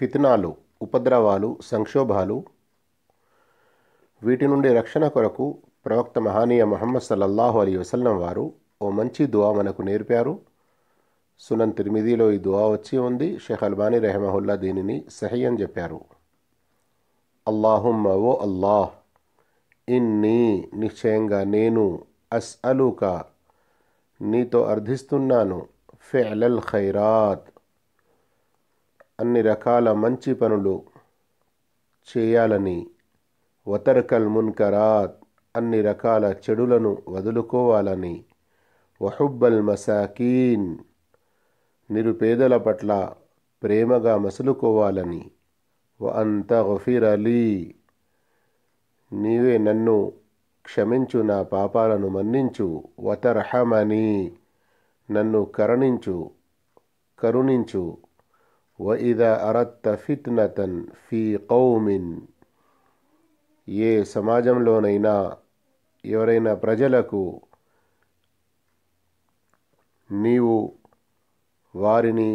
ఫితనాలు ఉపద్రవాలు సంక్షోభాలు వీటి నుండి రక్షణ కొరకు ప్రవక్త మహానీయ మహమ్మద్ సల్లల్లాహు అలీ వసల్లం వారు ఓ మంచి దువా మనకు నేర్పారు సునన్ తిరిమిదిలో ఈ దువా వచ్చి ఉంది షేఖ్ అల్బానీ రెహమహుల్లా దీనిని సహీ అని చెప్పారు అల్లాహుమ్మ ఓ అల్లాహ్ ఇన్ని నిశ్చయంగా నేను అస్అలుక నీతో అర్థిస్తున్నాను ఫెలల్ ఖైరాత్ అన్ని రకాల మంచి పనులు చేయాలని వతరకల్ మున్కరాత్ అన్ని రకాల చెడులను వదులుకోవాలని వహుబ్బల్ మసాకీన్ నిరుపేదల పట్ల ప్రేమగా మసులుకోవాలని వ అంత గఫీర్ అలీ నీవే నన్ను క్షమించు నా పాపాలను మన్నించు వతరహమని నన్ను కరుణించు కరుణించు وَإِذَا أَرَدْتَ فِتْنَةً فِي قَوْمٍ ఏ సమాజంలోనైనా ఎవరైనా ప్రజలకు నీవు వారిని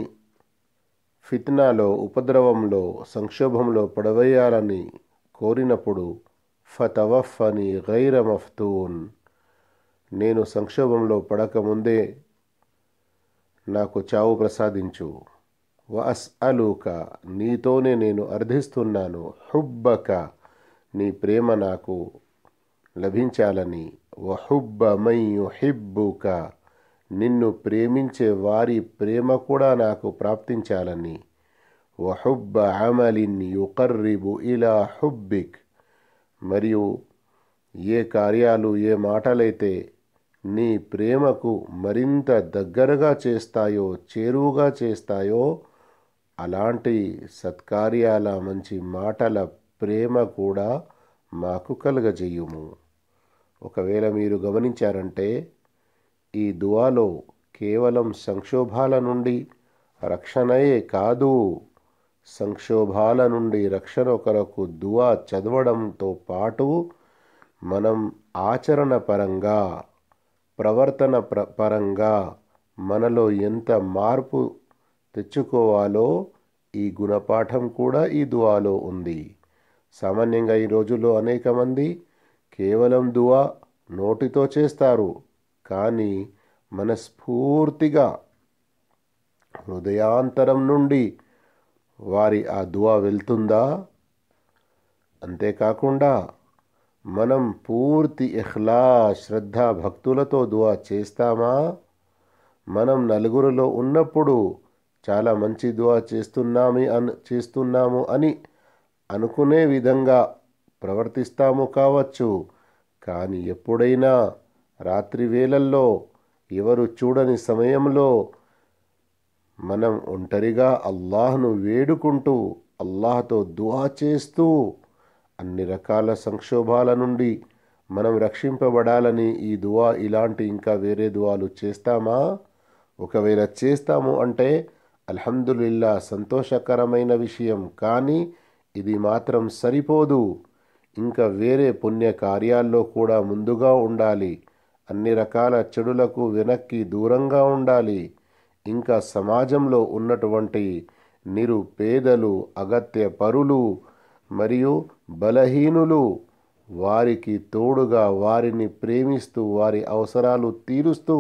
ఫిత్నాలో ఉపద్రవంలో సంక్షోభంలో పడవేయాలని కోరినప్పుడు ఫతవఫ్ అని మఫ్తూన్ నేను సంక్షోభంలో పడకముందే నాకు చావు ప్రసాదించు వస్ అలూక నీతోనే నేను అర్థిస్తున్నాను హుబ్బక నీ ప్రేమ నాకు లభించాలని వహుబ్బ మై హిబ్బుక నిన్ను ప్రేమించే వారి ప్రేమ కూడా నాకు ప్రాప్తించాలని వహుబ్బ అమలిన్ యుకర్రిబు ఇలా హుబ్బిక్ మరియు ఏ కార్యాలు ఏ మాటలైతే నీ ప్రేమకు మరింత దగ్గరగా చేస్తాయో చేరువుగా చేస్తాయో అలాంటి సత్కార్యాల మంచి మాటల ప్రేమ కూడా మాకు కలగజేయుము ఒకవేళ మీరు గమనించారంటే ఈ దువాలో కేవలం సంక్షోభాల నుండి రక్షణయే కాదు సంక్షోభాల నుండి రక్షణ ఒకరకు దువా చదవడంతో పాటు మనం ఆచరణ పరంగా ప్రవర్తన పరంగా మనలో ఎంత మార్పు తెచ్చుకోవాలో ఈ గుణపాఠం కూడా ఈ దువాలో ఉంది సామాన్యంగా ఈ రోజుల్లో అనేక మంది కేవలం దువా నోటితో చేస్తారు కానీ మనస్ఫూర్తిగా హృదయాంతరం నుండి వారి ఆ దువా వెళ్తుందా అంతేకాకుండా మనం పూర్తి ఇహ్లా శ్రద్ధ భక్తులతో దువా చేస్తామా మనం నలుగురిలో ఉన్నప్పుడు చాలా మంచి దువా చేస్తున్నామి అన్ చేస్తున్నాము అని అనుకునే విధంగా ప్రవర్తిస్తాము కావచ్చు కానీ ఎప్పుడైనా రాత్రి వేళల్లో ఎవరు చూడని సమయంలో మనం ఒంటరిగా అల్లాహ్ను వేడుకుంటూ అల్లాహతో దువా చేస్తూ అన్ని రకాల సంక్షోభాల నుండి మనం రక్షింపబడాలని ఈ దువా ఇలాంటి ఇంకా వేరే దువాలు చేస్తామా ఒకవేళ చేస్తాము అంటే అల్హందుల్లా సంతోషకరమైన విషయం కానీ ఇది మాత్రం సరిపోదు ఇంకా వేరే పుణ్య కార్యాల్లో కూడా ముందుగా ఉండాలి అన్ని రకాల చెడులకు వెనక్కి దూరంగా ఉండాలి ఇంకా సమాజంలో ఉన్నటువంటి నిరుపేదలు అగత్య పరులు మరియు బలహీనులు వారికి తోడుగా వారిని ప్రేమిస్తూ వారి అవసరాలు తీరుస్తూ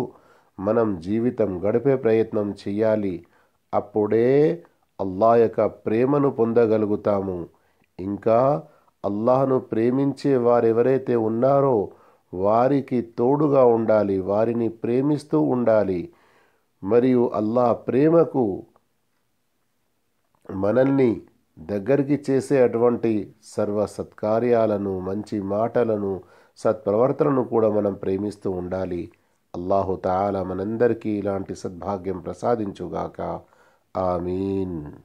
మనం జీవితం గడిపే ప్రయత్నం చేయాలి అప్పుడే అల్లా యొక్క ప్రేమను పొందగలుగుతాము ఇంకా అల్లాహను ప్రేమించే వారెవరైతే ఉన్నారో వారికి తోడుగా ఉండాలి వారిని ప్రేమిస్తూ ఉండాలి మరియు అల్లా ప్రేమకు మనల్ని దగ్గరికి చేసే అటువంటి సర్వ సత్కార్యాలను మంచి మాటలను సత్ప్రవర్తనను కూడా మనం ప్రేమిస్తూ ఉండాలి అల్లాహు తాల మనందరికీ ఇలాంటి సద్భాగ్యం ప్రసాదించుగాక آمين